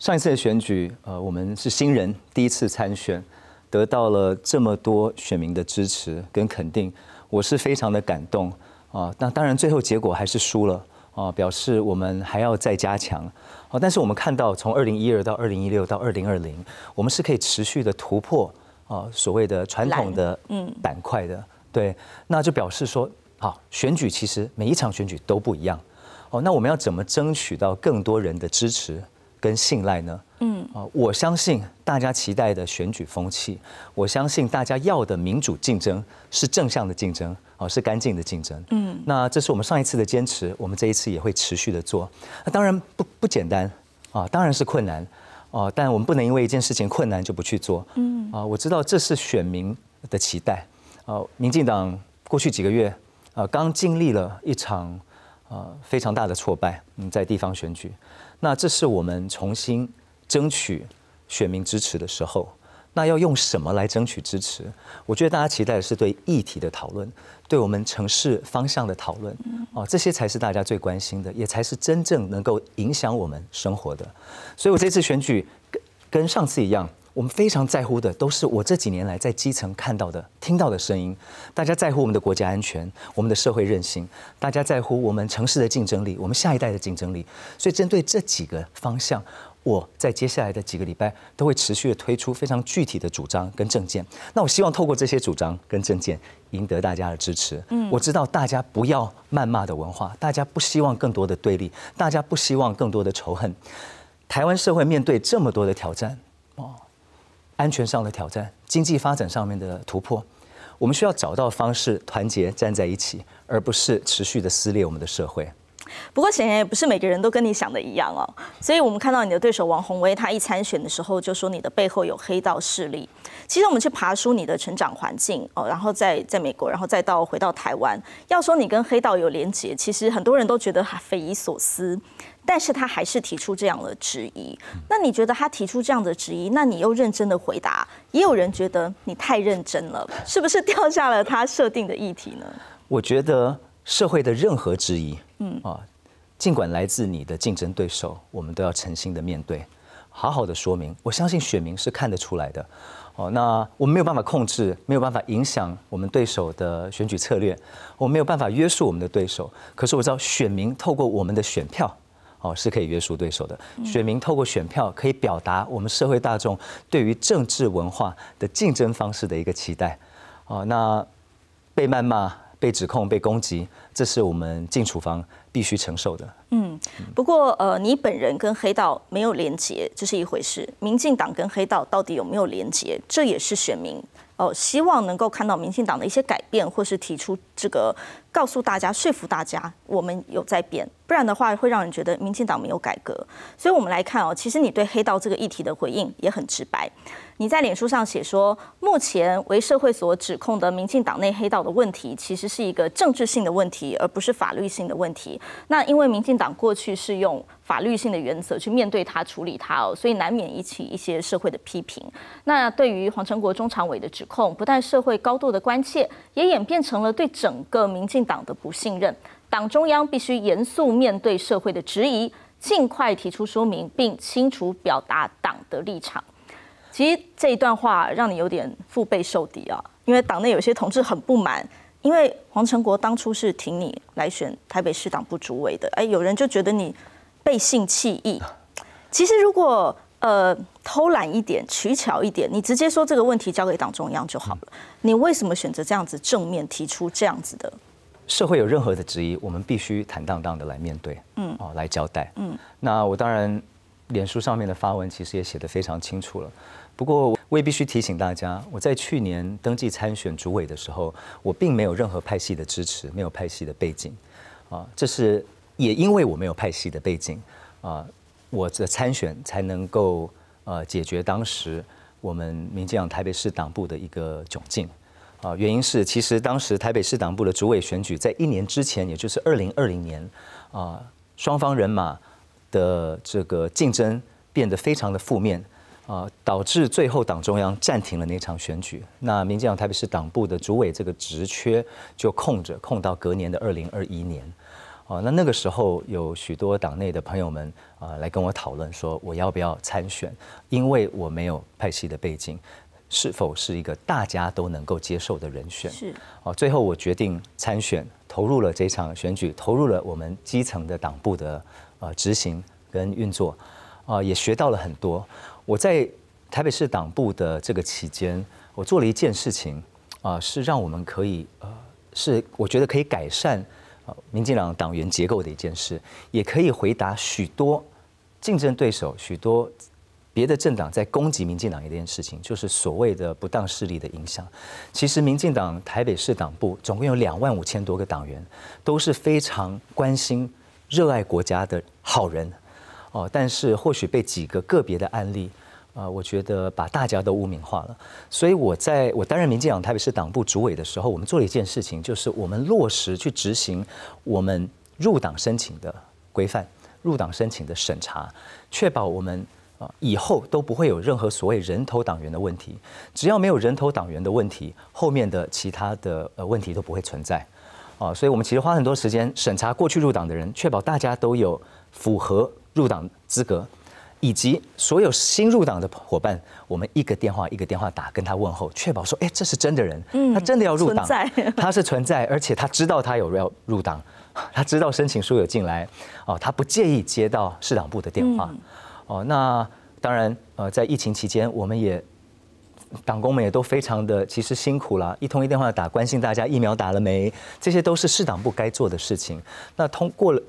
上一次的选举，呃，我们是新人，第一次参选，得到了这么多选民的支持跟肯定，我是非常的感动啊。那当然最后结果还是输了啊，表示我们还要再加强。好，但是我们看到从二零一二到二零一六到二零二零，我们是可以持续的突破啊，所谓的传统的嗯板块的对，那就表示说，好选举其实每一场选举都不一样哦。那我们要怎么争取到更多人的支持？跟信赖呢？嗯啊，我相信大家期待的选举风气，我相信大家要的民主竞争是正向的竞争，哦，是干净的竞争。嗯，那这是我们上一次的坚持，我们这一次也会持续的做。那当然不不简单啊，当然是困难，哦，但我们不能因为一件事情困难就不去做。嗯啊，我知道这是选民的期待。啊，民进党过去几个月啊，刚经历了一场呃，非常大的挫败，嗯，在地方选举。那这是我们重新争取选民支持的时候，那要用什么来争取支持？我觉得大家期待的是对议题的讨论，对我们城市方向的讨论，哦，这些才是大家最关心的，也才是真正能够影响我们生活的。所以我这次选举跟跟上次一样。我们非常在乎的，都是我这几年来在基层看到的、听到的声音。大家在乎我们的国家安全，我们的社会韧性，大家在乎我们城市的竞争力，我们下一代的竞争力。所以，针对这几个方向，我在接下来的几个礼拜都会持续的推出非常具体的主张跟政见。那我希望透过这些主张跟政见，赢得大家的支持。嗯，我知道大家不要谩骂的文化，大家不希望更多的对立，大家不希望更多的仇恨。台湾社会面对这么多的挑战，哦。安全上的挑战，经济发展上面的突破，我们需要找到方式团结站在一起，而不是持续的撕裂我们的社会。不过显然也不是每个人都跟你想的一样哦，所以我们看到你的对手王宏威，他一参选的时候就说你的背后有黑道势力。其实我们去爬出你的成长环境哦，然后再在美国，然后再到回到台湾，要说你跟黑道有连结，其实很多人都觉得匪夷所思。但是他还是提出这样的质疑。那你觉得他提出这样的质疑，那你又认真的回答？也有人觉得你太认真了，是不是掉下了他设定的议题呢？我觉得社会的任何质疑，嗯啊，尽管来自你的竞争对手，我们都要诚心的面对，好好的说明。我相信选民是看得出来的。哦，那我们没有办法控制，没有办法影响我们对手的选举策略，我没有办法约束我们的对手。可是我知道，选民透过我们的选票。哦，是可以约束对手的。选民透过选票可以表达我们社会大众对于政治文化的竞争方式的一个期待。哦，那被谩骂、被指控、被攻击，这是我们进厨房必须承受的。嗯，不过呃，你本人跟黑道没有连结，这是一回事。民进党跟黑道到底有没有连结，这也是选民哦希望能够看到民进党的一些改变，或是提出这个告诉大家、说服大家，我们有在变。不然的话，会让人觉得民进党没有改革。所以，我们来看哦，其实你对黑道这个议题的回应也很直白。你在脸书上写说，目前为社会所指控的民进党内黑道的问题，其实是一个政治性的问题，而不是法律性的问题。那因为民进党过去是用法律性的原则去面对它、处理它哦，所以难免引起一些社会的批评。那对于黄成国中常委的指控，不但社会高度的关切，也演变成了对整个民进党的不信任。党中央必须严肃面对社会的质疑，尽快提出说明，并清楚表达党的立场。其实这一段话让你有点腹背受敌啊，因为党内有些同志很不满，因为黄成国当初是挺你来选台北市党部主委的，哎，有人就觉得你背信弃义。其实如果呃偷懒一点、取巧一点，你直接说这个问题交给党中央就好了。你为什么选择这样子正面提出这样子的？社会有任何的质疑，我们必须坦荡荡的来面对，嗯，哦，来交代，嗯。那我当然，脸书上面的发文其实也写得非常清楚了。不过，我也必须提醒大家，我在去年登记参选主委的时候，我并没有任何派系的支持，没有派系的背景，啊，这是也因为我没有派系的背景，啊，我的参选才能够呃解决当时我们民进党台北市党部的一个窘境。啊，原因是其实当时台北市党部的主委选举在一年之前，也就是二零二零年，啊，双方人马的这个竞争变得非常的负面，啊，导致最后党中央暂停了那场选举。那民进党台北市党部的主委这个职缺就空着，空到隔年的二零二一年。哦，那那个时候有许多党内的朋友们啊，来跟我讨论说，我要不要参选？因为我没有派系的背景。是否是一个大家都能够接受的人选？是哦。最后我决定参选，投入了这场选举，投入了我们基层的党部的呃执行跟运作，啊，也学到了很多。我在台北市党部的这个期间，我做了一件事情，啊，是让我们可以呃，是我觉得可以改善民进党党员结构的一件事，也可以回答许多竞争对手许多。别的政党在攻击民进党这件事情，就是所谓的不当势力的影响。其实，民进党台北市党部总共有两万五千多个党员，都是非常关心、热爱国家的好人哦。但是，或许被几个个别的案例啊，我觉得把大家都污名化了。所以我在我担任民进党台北市党部主委的时候，我们做了一件事情，就是我们落实去执行我们入党申请的规范、入党申请的审查，确保我们。啊，以后都不会有任何所谓人头党员的问题。只要没有人头党员的问题，后面的其他的呃问题都不会存在。啊，所以我们其实花很多时间审查过去入党的人，确保大家都有符合入党资格，以及所有新入党的伙伴，我们一个电话一个电话打跟他问候，确保说，哎，这是真的人，他真的要入党，他是存在，而且他知道他有要入党，他知道申请书有进来，哦，他不介意接到市党部的电话。哦，那当然，呃，在疫情期间，我们也党工们也都非常的其实辛苦了，一通一电话打，关心大家疫苗打了没，这些都是市党部该做的事情。那通过了，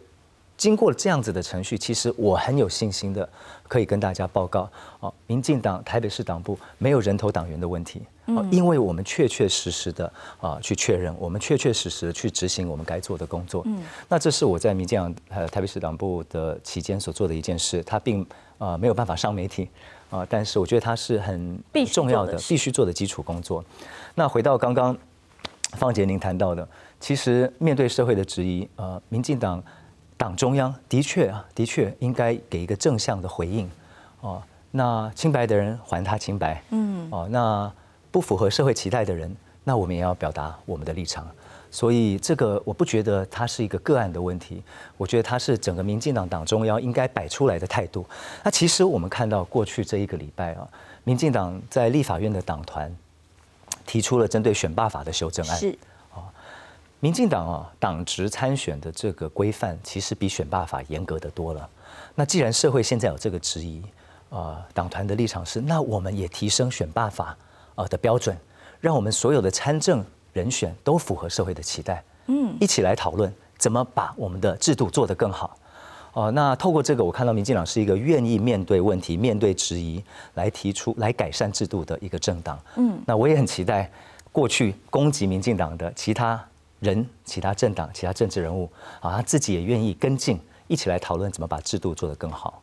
经过了这样子的程序，其实我很有信心的，可以跟大家报告，哦，民进党台北市党部没有人头党员的问题，嗯，因为我们确确实实的啊去确认，我们确确实实去执行我们该做的工作，嗯，那这是我在民进党呃台北市党部的期间所做的一件事，它并。啊，没有办法上媒体啊，但是我觉得它是很重要的，必须做的基础工作。那回到刚刚方杰您谈到的，其实面对社会的质疑，呃，民进党党中央的确啊，的确应该给一个正向的回应。哦，那清白的人还他清白，嗯，哦，那不符合社会期待的人。那我们也要表达我们的立场，所以这个我不觉得它是一个个案的问题，我觉得它是整个民进党党中央应该摆出来的态度。那其实我们看到过去这一个礼拜啊，民进党在立法院的党团提出了针对选罢法的修正案。是啊，民进党啊，党职参选的这个规范其实比选罢法严格的多了。那既然社会现在有这个质疑，啊，党团的立场是，那我们也提升选罢法啊的标准。让我们所有的参政人选都符合社会的期待，嗯，一起来讨论怎么把我们的制度做得更好。哦，那透过这个，我看到民进党是一个愿意面对问题、面对质疑，来提出来改善制度的一个政党。嗯，那我也很期待过去攻击民进党的其他人、其他政党、其他政治人物啊，他自己也愿意跟进，一起来讨论怎么把制度做得更好。